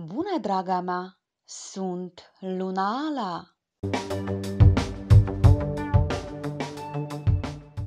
Bună, draga mea! Sunt Luna Ala!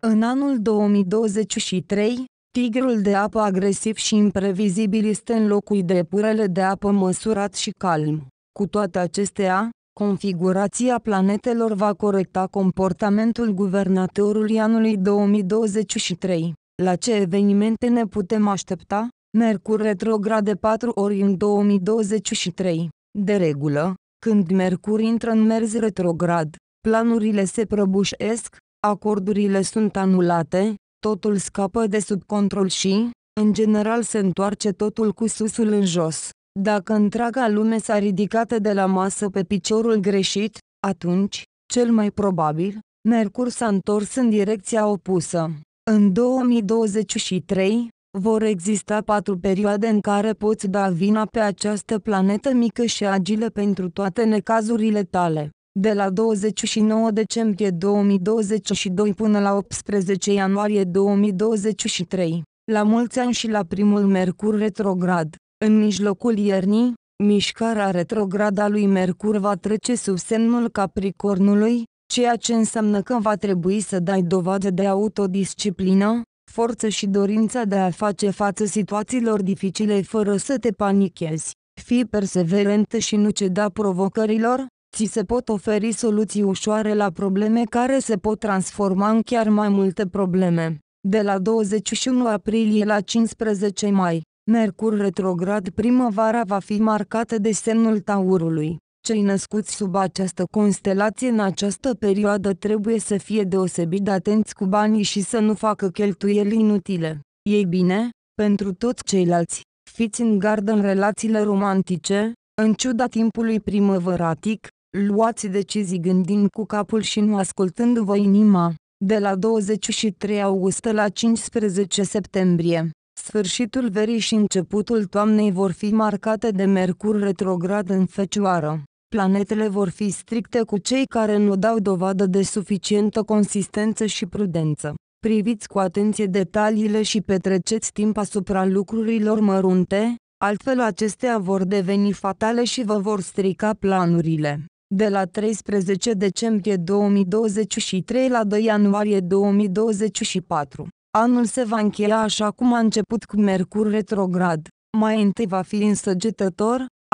În anul 2023, tigrul de apă agresiv și imprevizibil este înlocuit de purele de apă măsurat și calm. Cu toate acestea, configurația planetelor va corecta comportamentul guvernatorului anului 2023. La ce evenimente ne putem aștepta? Mercur retrograde 4 ori în 2023. De regulă, când Mercur intră în mers retrograd, planurile se prăbușesc, acordurile sunt anulate, totul scapă de sub control și, în general se întoarce totul cu susul în jos. Dacă întreaga lume s-a ridicat de la masă pe piciorul greșit, atunci, cel mai probabil, Mercur s-a întors în direcția opusă. În 2023, vor exista patru perioade în care poți da vina pe această planetă mică și agilă pentru toate necazurile tale. De la 29 decembrie 2022 până la 18 ianuarie 2023, la mulți ani și la primul Mercur retrograd, în mijlocul iernii, mișcarea retrogradă a lui Mercur va trece sub semnul Capricornului, ceea ce înseamnă că va trebui să dai dovadă de autodisciplină, forță și dorința de a face față situațiilor dificile fără să te panichezi. Fii perseverent și nu ceda provocărilor, ți se pot oferi soluții ușoare la probleme care se pot transforma în chiar mai multe probleme. De la 21 aprilie la 15 mai, Mercur retrograd primăvara va fi marcată de semnul taurului cei născuți sub această constelație în această perioadă trebuie să fie deosebit de atenți cu banii și să nu facă cheltuieli inutile. Ei bine, pentru toți ceilalți, fiți în gardă în relațiile romantice, în ciuda timpului primăvăratic, luați decizii gândind cu capul și nu ascultându-vă inima. De la 23 august la 15 septembrie, sfârșitul verii și începutul toamnei vor fi marcate de Mercur retrograd în Fecioară planetele vor fi stricte cu cei care nu dau dovadă de suficientă consistență și prudență. Priviți cu atenție detaliile și petreceți timp asupra lucrurilor mărunte, altfel acestea vor deveni fatale și vă vor strica planurile. De la 13 decembrie 2023 la 2 ianuarie 2024, anul se va încheia așa cum a început cu Mercur retrograd. Mai întâi va fi în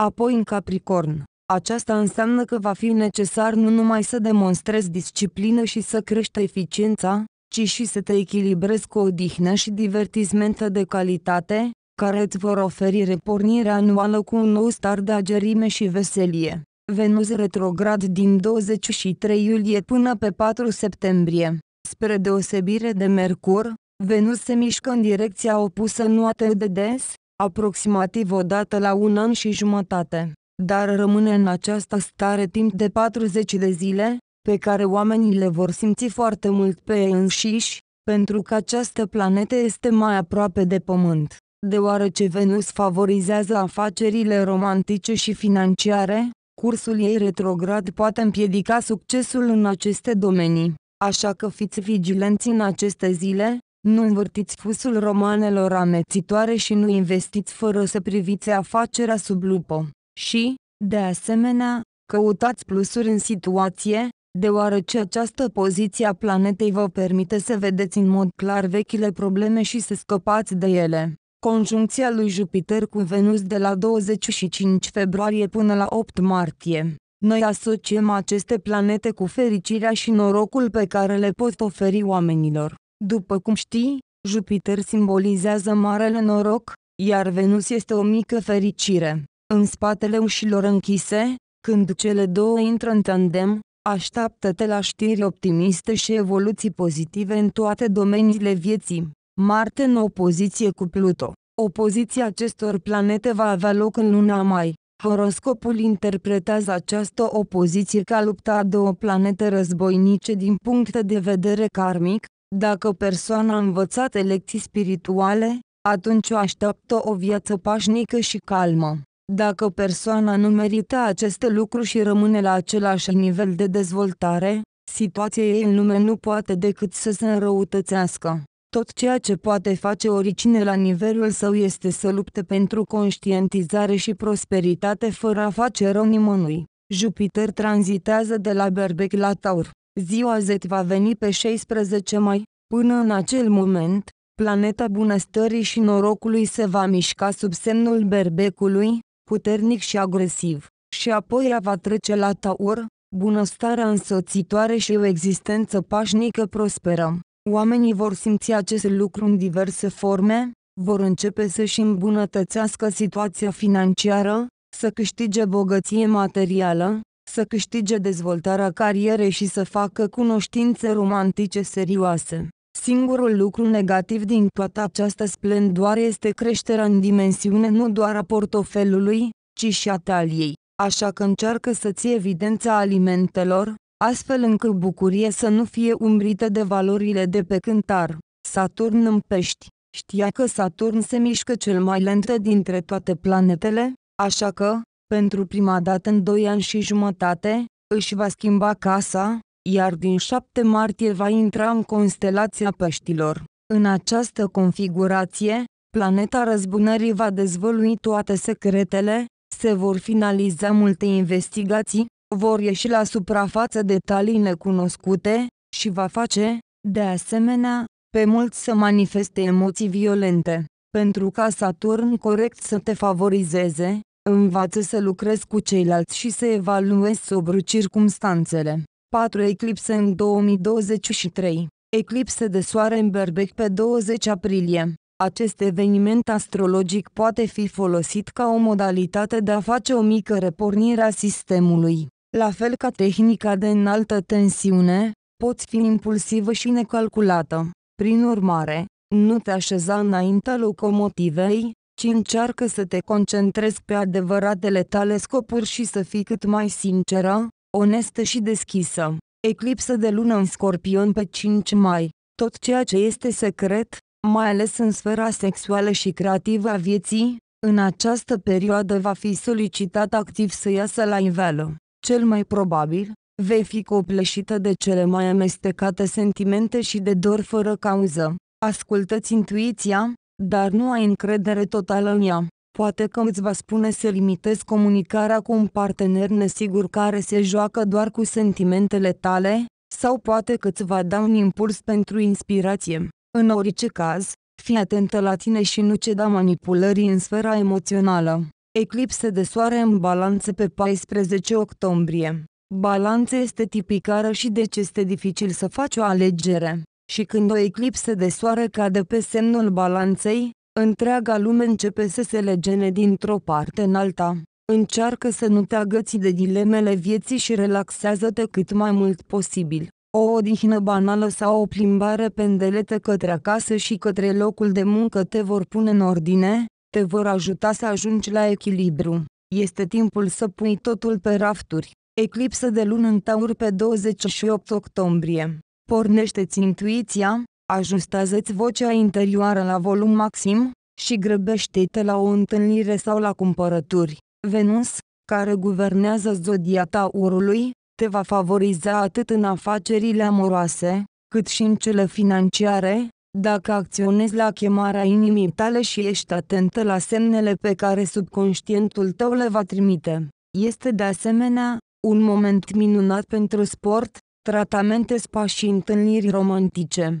apoi în Capricorn. Aceasta înseamnă că va fi necesar nu numai să demonstrezi disciplină și să crești eficiența, ci și să te echilibrezi cu odihnă și divertismentă de calitate, care îți vor oferi repornire anuală cu un nou star de agerime și veselie. Venus retrograd din 23 iulie până pe 4 septembrie. Spre deosebire de Mercur, Venus se mișcă în direcția opusă nu atât de des, aproximativ o dată la un an și jumătate dar rămâne în această stare timp de 40 de zile, pe care oamenii le vor simți foarte mult pe ei înșiși, pentru că această planetă este mai aproape de Pământ. Deoarece Venus favorizează afacerile romantice și financiare, cursul ei retrograd poate împiedica succesul în aceste domenii. Așa că fiți vigilenți în aceste zile, nu învârtiți fusul romanelor amețitoare și nu investiți fără să priviți afacerea sub lupă și, de asemenea, căutați plusuri în situație, deoarece această poziție a planetei vă permite să vedeți în mod clar vechile probleme și să scăpați de ele. Conjuncția lui Jupiter cu Venus de la 25 februarie până la 8 martie. Noi asociem aceste planete cu fericirea și norocul pe care le pot oferi oamenilor. După cum știi, Jupiter simbolizează marele noroc, iar Venus este o mică fericire în spatele ușilor închise, când cele două intră în tandem, așteaptă-te la știri optimiste și evoluții pozitive în toate domeniile vieții. Marte în opoziție cu Pluto. Opoziția acestor planete va avea loc în luna mai. Horoscopul interpretează această opoziție ca lupta a două planete războinice din punct de vedere karmic. Dacă persoana a învățat lecții spirituale, atunci o așteaptă o viață pașnică și calmă. Dacă persoana nu merită aceste lucruri și rămâne la același nivel de dezvoltare, situația ei în lume nu poate decât să se înrăutățească. Tot ceea ce poate face oricine la nivelul său este să lupte pentru conștientizare și prosperitate fără a face rău nimănui. Jupiter tranzitează de la Berbec la Taur. Ziua Z va veni pe 16 mai. Până în acel moment, planeta bunăstării și norocului se va mișca sub semnul berbecului, puternic și agresiv, și apoi ea va trece la taur, bunăstarea însoțitoare și o existență pașnică prosperă. Oamenii vor simți acest lucru în diverse forme, vor începe să-și îmbunătățească situația financiară, să câștige bogăție materială, să câștige dezvoltarea carierei și să facă cunoștințe romantice serioase. Singurul lucru negativ din toată această splendoare este creșterea în dimensiune nu doar a portofelului, ci și a taliei, așa că încearcă să ții evidența alimentelor, astfel încât bucurie să nu fie umbrită de valorile de pe cântar. Saturn în pești. Știa că Saturn se mișcă cel mai lent dintre toate planetele, așa că, pentru prima dată în doi ani și jumătate, își va schimba casa, iar din 7 martie va intra în constelația peștilor. În această configurație, planeta răzbunării va dezvălui toate secretele, se vor finaliza multe investigații, vor ieși la suprafață detalii necunoscute și va face, de asemenea, pe mulți să manifeste emoții violente. Pentru ca Saturn corect să te favorizeze, învață să lucrezi cu ceilalți și să evaluezi sobru circumstanțele. 4 eclipse în 2023, eclipse de soare în Berbec pe 20 aprilie. Acest eveniment astrologic poate fi folosit ca o modalitate de a face o mică repornire a sistemului. La fel ca tehnica de înaltă tensiune, poți fi impulsivă și necalculată. Prin urmare, nu te așeza înaintea locomotivei, ci încearcă să te concentrezi pe adevăratele tale scopuri și să fii cât mai sinceră, onestă și deschisă. Eclipsă de lună în scorpion pe 5 mai. Tot ceea ce este secret, mai ales în sfera sexuală și creativă a vieții, în această perioadă va fi solicitat activ să iasă la iveală. Cel mai probabil, vei fi copleșită de cele mai amestecate sentimente și de dor fără cauză. Ascultați intuiția, dar nu ai încredere totală în ea. Poate că îți va spune să limitezi comunicarea cu un partener nesigur care se joacă doar cu sentimentele tale, sau poate că îți va da un impuls pentru inspirație. În orice caz, fii atentă la tine și nu ceda manipulării în sfera emoțională. Eclipse de soare în balanțe pe 14 octombrie. Balanțe este tipicară și deci este dificil să faci o alegere. Și când o eclipsă de soare cade pe semnul balanței, Întreaga lume începe să se legene dintr-o parte în alta. Încearcă să nu te agăți de dilemele vieții și relaxează-te cât mai mult posibil. O odihnă banală sau o plimbare pendelete către acasă și către locul de muncă te vor pune în ordine, te vor ajuta să ajungi la echilibru. Este timpul să pui totul pe rafturi. Eclipsă de lună în taur pe 28 octombrie. Pornește-ți intuiția, ajustează-ți vocea interioară la volum maxim și grăbește-te la o întâlnire sau la cumpărături. Venus, care guvernează zodia taurului, te va favoriza atât în afacerile amoroase, cât și în cele financiare, dacă acționezi la chemarea inimii tale și ești atentă la semnele pe care subconștientul tău le va trimite. Este de asemenea un moment minunat pentru sport, tratamente spa și întâlniri romantice.